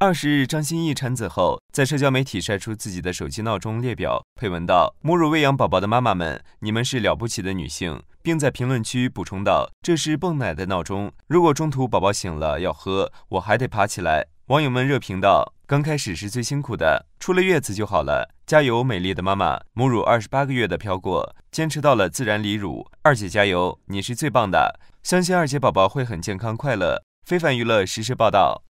二十日，张歆艺产子后，在社交媒体晒出自己的手机闹钟列表，配文道：“母乳喂养宝宝的妈妈们，你们是了不起的女性。”并在评论区补充道：“这是泵奶的闹钟，如果中途宝宝醒了要喝，我还得爬起来。”网友们热评道：“刚开始是最辛苦的，出了月子就好了，加油，美丽的妈妈！母乳二十八个月的飘过，坚持到了自然离乳，二姐加油，你是最棒的，相信二姐宝宝会很健康快乐。”非凡娱乐实时报道。